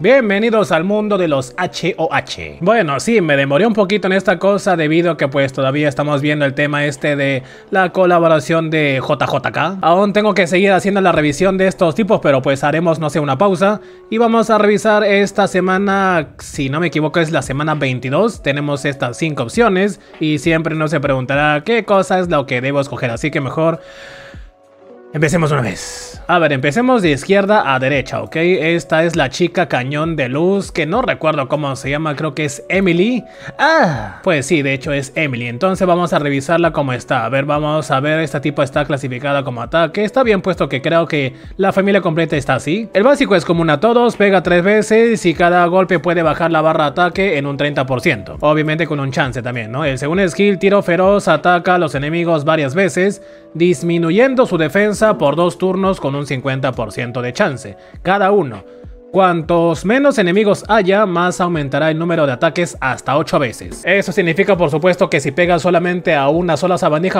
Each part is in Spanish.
Bienvenidos al mundo de los HOH. Bueno, sí, me demoré un poquito en esta cosa debido a que pues todavía estamos viendo el tema este de la colaboración de JJK. Aún tengo que seguir haciendo la revisión de estos tipos, pero pues haremos, no sé, una pausa. Y vamos a revisar esta semana, si no me equivoco es la semana 22. Tenemos estas 5 opciones y siempre nos se preguntará qué cosa es lo que debo escoger, así que mejor... Empecemos una vez. A ver, empecemos de izquierda a derecha, ¿ok? Esta es la chica cañón de luz, que no recuerdo cómo se llama, creo que es Emily. Ah, pues sí, de hecho es Emily. Entonces vamos a revisarla como está. A ver, vamos a ver, esta tipo está clasificada como ataque. Está bien puesto que creo que la familia completa está así. El básico es común a todos, pega tres veces y cada golpe puede bajar la barra ataque en un 30%. Obviamente con un chance también, ¿no? El segundo skill, tiro feroz, ataca a los enemigos varias veces, disminuyendo su defensa por dos turnos con un 50% de chance, cada uno. Cuantos menos enemigos haya, más aumentará el número de ataques hasta 8 veces. Eso significa por supuesto que si pega solamente a una sola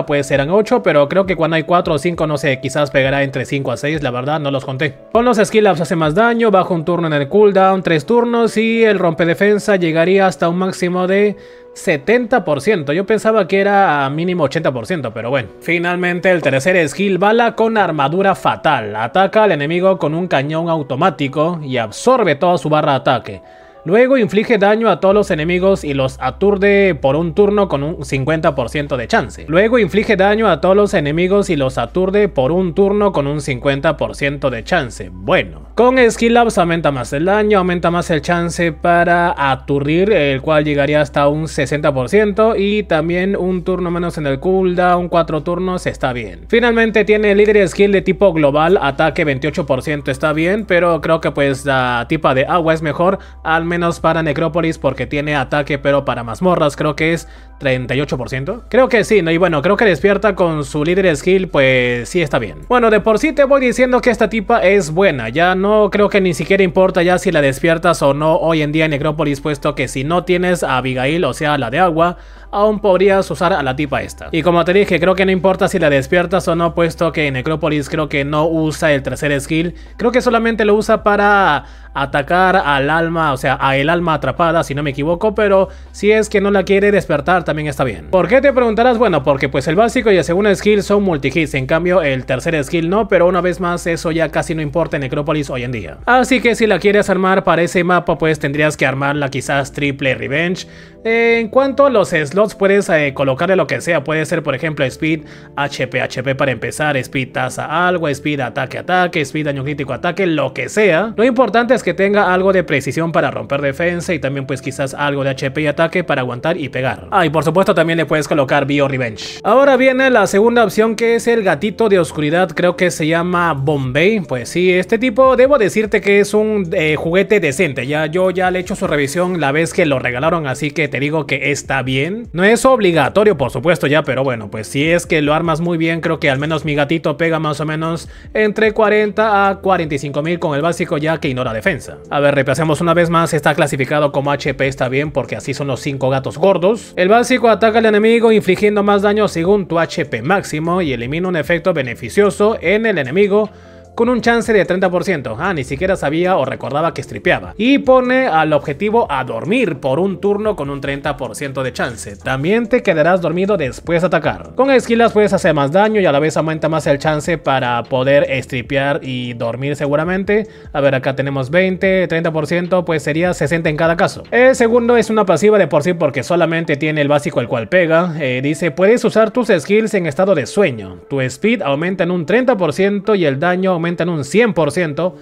Puede ser en 8, pero creo que cuando hay 4 o 5 no sé, quizás pegará entre 5 a 6, la verdad no los conté. Con los skill ups hace más daño, bajo un turno en el cooldown, 3 turnos y el rompe defensa llegaría hasta un máximo de 70%. Yo pensaba que era mínimo 80%, pero bueno. Finalmente el tercer skill bala con armadura fatal. Ataca al enemigo con un cañón automático y absorbe toda su barra de ataque. Luego inflige daño a todos los enemigos y los aturde por un turno con un 50% de chance. Luego inflige daño a todos los enemigos y los aturde por un turno con un 50% de chance. Bueno. Con Skill Ups aumenta más el daño, aumenta más el chance para aturdir, el cual llegaría hasta un 60% y también un turno menos en el cooldown, 4 turnos está bien. Finalmente tiene líder skill de tipo global, ataque 28% está bien, pero creo que pues la tipa de agua es mejor, al menos para Necrópolis porque tiene ataque, pero para mazmorras creo que es 38%. Creo que sí, ¿no? Y bueno, creo que despierta con su líder skill, pues sí está bien. Bueno, de por sí te voy diciendo que esta tipa es buena. Ya no creo que ni siquiera importa ya si la despiertas o no hoy en día en Necrópolis, puesto que si no tienes a Abigail, o sea, la de agua aún podrías usar a la tipa esta. Y como te dije, creo que no importa si la despiertas o no, puesto que Necrópolis creo que no usa el tercer skill. Creo que solamente lo usa para atacar al alma, o sea, a el alma atrapada, si no me equivoco, pero si es que no la quiere despertar, también está bien. ¿Por qué te preguntarás? Bueno, porque pues el básico y el segundo skill son multi en cambio el tercer skill no, pero una vez más eso ya casi no importa en Necrópolis hoy en día. Así que si la quieres armar para ese mapa, pues tendrías que armarla quizás triple revenge. En cuanto a los slots, puedes eh, colocarle lo que sea. Puede ser, por ejemplo, speed HP, HP para empezar, speed tasa algo, speed ataque, ataque, speed daño crítico, ataque, lo que sea. Lo importante es que tenga algo de precisión para romper defensa y también pues quizás algo de HP y ataque para aguantar y pegar. Ah, y por supuesto también le puedes colocar Bio Revenge. Ahora viene la segunda opción que es el gatito de oscuridad, creo que se llama Bombay. Pues sí, este tipo debo decirte que es un eh, juguete decente. Ya yo ya le he hecho su revisión la vez que lo regalaron, así que te digo que está bien. No es obligatorio, por supuesto, ya, pero bueno, pues si es que lo armas muy bien, creo que al menos mi gatito pega más o menos entre 40 a 45 mil con el básico ya que ignora defensa. A ver, reemplacemos una vez más, está clasificado como HP, está bien, porque así son los 5 gatos gordos. El básico ataca al enemigo infligiendo más daño según tu HP máximo y elimina un efecto beneficioso en el enemigo con un chance de 30%. Ah, ni siquiera sabía o recordaba que stripeaba. Y pone al objetivo a dormir por un turno con un 30% de chance. También te quedarás dormido después de atacar. Con esquilas puedes hacer más daño y a la vez aumenta más el chance para poder stripear y dormir seguramente. A ver, acá tenemos 20, 30%, pues sería 60 en cada caso. El segundo es una pasiva de por sí porque solamente tiene el básico el cual pega. Eh, dice, puedes usar tus skills en estado de sueño. Tu speed aumenta en un 30% y el daño aumenta en un 100%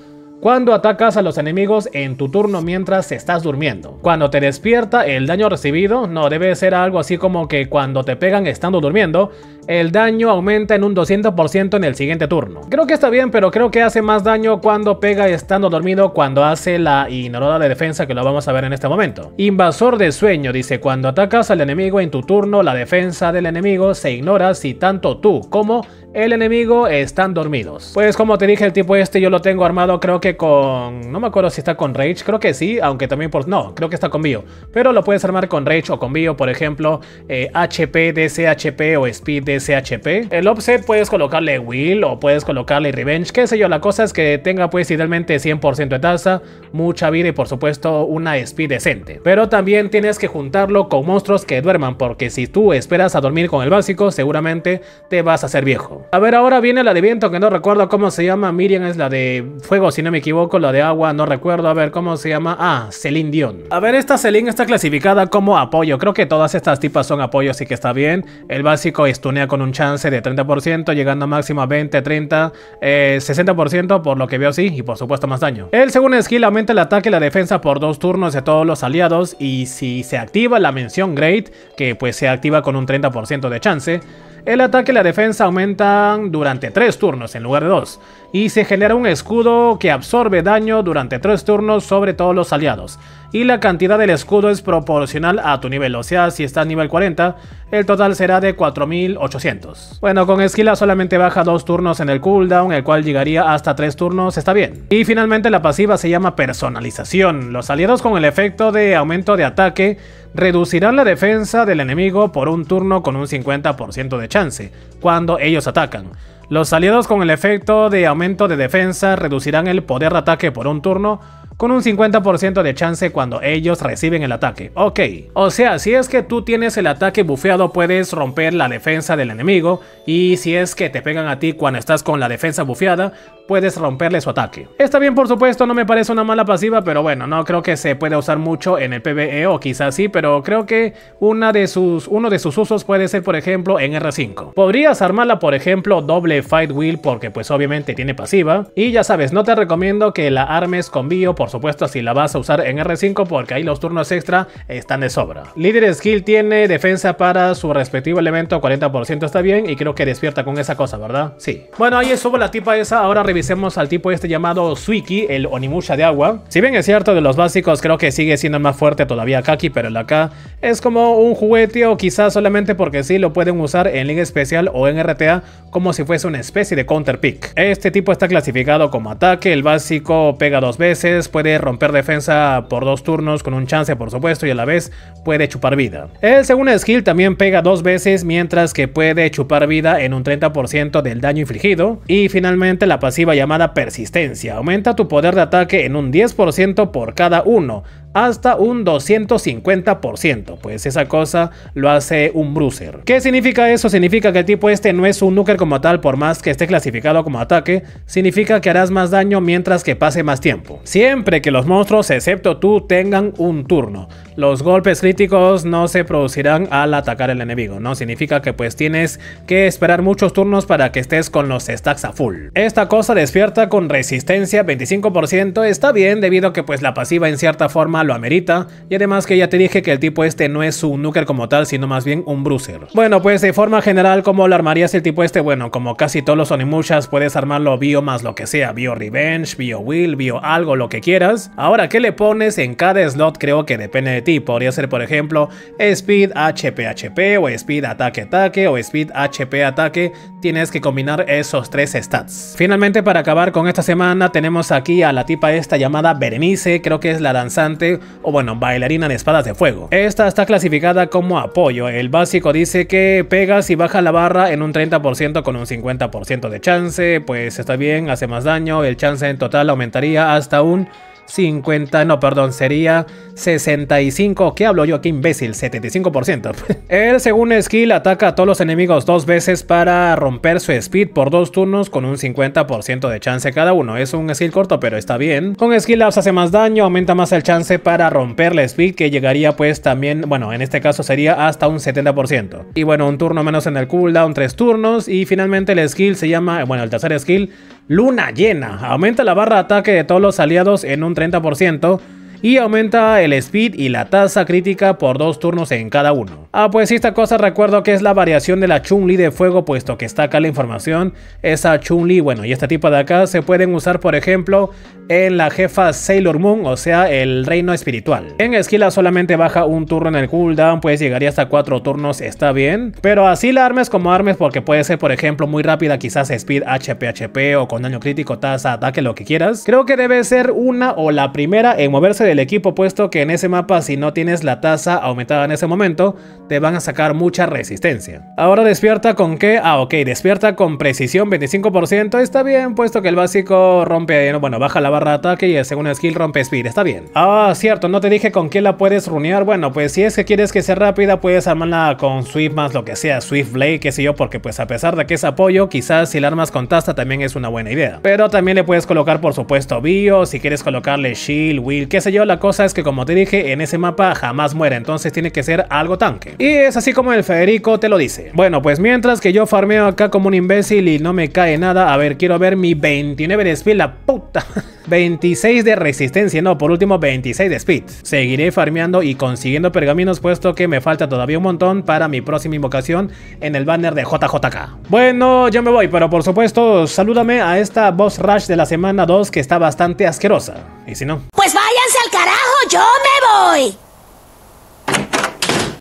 cuando atacas a los enemigos en tu turno mientras estás durmiendo. Cuando te despierta, el daño recibido no debe ser algo así como que cuando te pegan estando durmiendo, el daño aumenta en un 200% en el siguiente turno. Creo que está bien, pero creo que hace más daño cuando pega estando dormido cuando hace la ignorada de defensa que lo vamos a ver en este momento. Invasor de sueño dice, cuando atacas al enemigo en tu turno, la defensa del enemigo se ignora si tanto tú como el enemigo están dormidos. Pues como te dije, el tipo este yo lo tengo armado creo que con... No me acuerdo si está con Rage, creo que sí, aunque también por... No, creo que está con Bio. Pero lo puedes armar con Rage o con Bio, por ejemplo, HP, eh, DCHP o Speed DCHP. El offset puedes colocarle Will o puedes colocarle Revenge, qué sé yo. La cosa es que tenga pues idealmente 100% de tasa, mucha vida y por supuesto una Speed decente. Pero también tienes que juntarlo con monstruos que duerman, porque si tú esperas a dormir con el básico, seguramente te vas a hacer viejo. A ver, ahora viene la de viento, que no recuerdo cómo se llama. Miriam es la de fuego, si no me equivoco. La de agua, no recuerdo. A ver, ¿cómo se llama? Ah, Celine Dion. A ver, esta Celine está clasificada como apoyo. Creo que todas estas tipas son apoyo, así que está bien. El básico estunea con un chance de 30%, llegando a máximo a 20, 30, 60%, por lo que veo sí, y por supuesto más daño. El segundo skill aumenta el ataque y la defensa por dos turnos de todos los aliados. Y si se activa la mención Great, que pues se activa con un 30% de chance. El ataque y la defensa aumentan durante 3 turnos en lugar de 2 y se genera un escudo que absorbe daño durante 3 turnos sobre todos los aliados. Y la cantidad del escudo es proporcional a tu nivel, o sea, si estás nivel 40, el total será de 4800. Bueno, con esquila solamente baja 2 turnos en el cooldown, el cual llegaría hasta 3 turnos, está bien. Y finalmente la pasiva se llama personalización. Los aliados con el efecto de aumento de ataque reducirán la defensa del enemigo por un turno con un 50% de chance, cuando ellos atacan. Los aliados con el efecto de aumento de defensa reducirán el poder de ataque por un turno, con un 50% de chance cuando ellos reciben el ataque. Ok, o sea, si es que tú tienes el ataque bufeado puedes romper la defensa del enemigo y si es que te pegan a ti cuando estás con la defensa bufeada, puedes romperle su ataque. Está bien, por supuesto, no me parece una mala pasiva, pero bueno, no creo que se pueda usar mucho en el PvE o quizás sí, pero creo que una de sus, uno de sus usos puede ser, por ejemplo, en R5. Podrías armarla, por ejemplo, doble Fight Wheel porque pues obviamente tiene pasiva y ya sabes, no te recomiendo que la armes con bio por supuesto si la vas a usar en R5 porque ahí los turnos extra están de sobra. Líder Skill tiene defensa para su respectivo elemento, 40% está bien y creo que despierta con esa cosa, ¿verdad? Sí. Bueno, ahí estuvo la tipa esa, ahora revisemos al tipo este llamado Suiki, el Onimusha de agua. Si bien es cierto de los básicos, creo que sigue siendo más fuerte todavía Kaki, pero el acá es como un juguete o quizás solamente porque sí lo pueden usar en Liga Especial o en RTA como si fuese una especie de counter pick. Este tipo está clasificado como ataque, el básico pega dos veces, puede puede romper defensa por dos turnos con un chance por supuesto y a la vez puede chupar vida. El segundo skill también pega dos veces mientras que puede chupar vida en un 30% del daño infligido. Y finalmente la pasiva llamada persistencia, aumenta tu poder de ataque en un 10% por cada uno hasta un 250%, pues esa cosa lo hace un bruiser. ¿Qué significa eso? Significa que el tipo este no es un nuker como tal, por más que esté clasificado como ataque, significa que harás más daño mientras que pase más tiempo. Siempre que los monstruos, excepto tú, tengan un turno. Los golpes críticos no se producirán al atacar el enemigo, no significa que pues tienes que esperar muchos turnos para que estés con los stacks a full. Esta cosa despierta con resistencia 25%, está bien debido a que pues la pasiva en cierta forma lo amerita y además que ya te dije que el tipo este no es un nuker como tal, sino más bien un bruiser. Bueno pues de forma general ¿cómo lo armarías el tipo este, bueno como casi todos los onimushas puedes armarlo bio más lo que sea, bio revenge, bio will, bio algo, lo que quieras. Ahora ¿qué le pones en cada slot? Creo que depende de ti Podría ser, por ejemplo, Speed HP HP o Speed Ataque Ataque o Speed HP Ataque. Tienes que combinar esos tres stats. Finalmente, para acabar con esta semana, tenemos aquí a la tipa esta llamada Berenice. Creo que es la danzante o, bueno, bailarina de espadas de fuego. Esta está clasificada como apoyo. El básico dice que pegas y baja la barra en un 30% con un 50% de chance. Pues está bien, hace más daño. El chance en total aumentaría hasta un 50, no, perdón, sería 65. ¿Qué hablo yo? ¡Qué imbécil! 75%. el segundo skill ataca a todos los enemigos dos veces para romper su speed por dos turnos con un 50% de chance cada uno. Es un skill corto, pero está bien. Con skill ups hace más daño, aumenta más el chance para romper la speed que llegaría pues también, bueno, en este caso sería hasta un 70%. Y bueno, un turno menos en el cooldown, tres turnos y finalmente el skill se llama, bueno, el tercer skill Luna llena. Aumenta la barra de ataque de todos los aliados en un 30% y aumenta el speed y la tasa crítica por dos turnos en cada uno. Ah, pues esta cosa recuerdo que es la variación de la Chun-Li de fuego, puesto que está acá la información. Esa Chun-Li, bueno, y este tipo de acá se pueden usar, por ejemplo, en la jefa Sailor Moon, o sea, el reino espiritual. En esquila solamente baja un turno en el cooldown, pues llegaría hasta cuatro turnos, está bien. Pero así la armes como armes, porque puede ser, por ejemplo, muy rápida, quizás speed HP, HP o con daño crítico, tasa, ataque, lo que quieras. Creo que debe ser una o la primera en moverse de el equipo puesto que en ese mapa si no tienes la tasa aumentada en ese momento te van a sacar mucha resistencia. Ahora despierta con qué? Ah ok, despierta con precisión 25%, está bien puesto que el básico rompe, bueno baja la barra de ataque y el segundo skill rompe speed, está bien. Ah cierto, no te dije con qué la puedes runear, bueno pues si es que quieres que sea rápida puedes armarla con Swift más lo que sea, Swift Blade, qué sé yo, porque pues a pesar de que es apoyo quizás si la armas con tasa también es una buena idea. Pero también le puedes colocar por supuesto bio, si quieres colocarle shield, will, qué sé yo la cosa es que como te dije, en ese mapa jamás muere, entonces tiene que ser algo tanque. Y es así como el Federico te lo dice. Bueno, pues mientras que yo farmeo acá como un imbécil y no me cae nada, a ver, quiero ver mi 29 de speed, la puta. 26 de resistencia, no, por último 26 de speed. Seguiré farmeando y consiguiendo pergaminos puesto que me falta todavía un montón para mi próxima invocación en el banner de JJK. Bueno, yo me voy, pero por supuesto, salúdame a esta boss rush de la semana 2 que está bastante asquerosa. Y si no... Pues al carajo, yo me voy.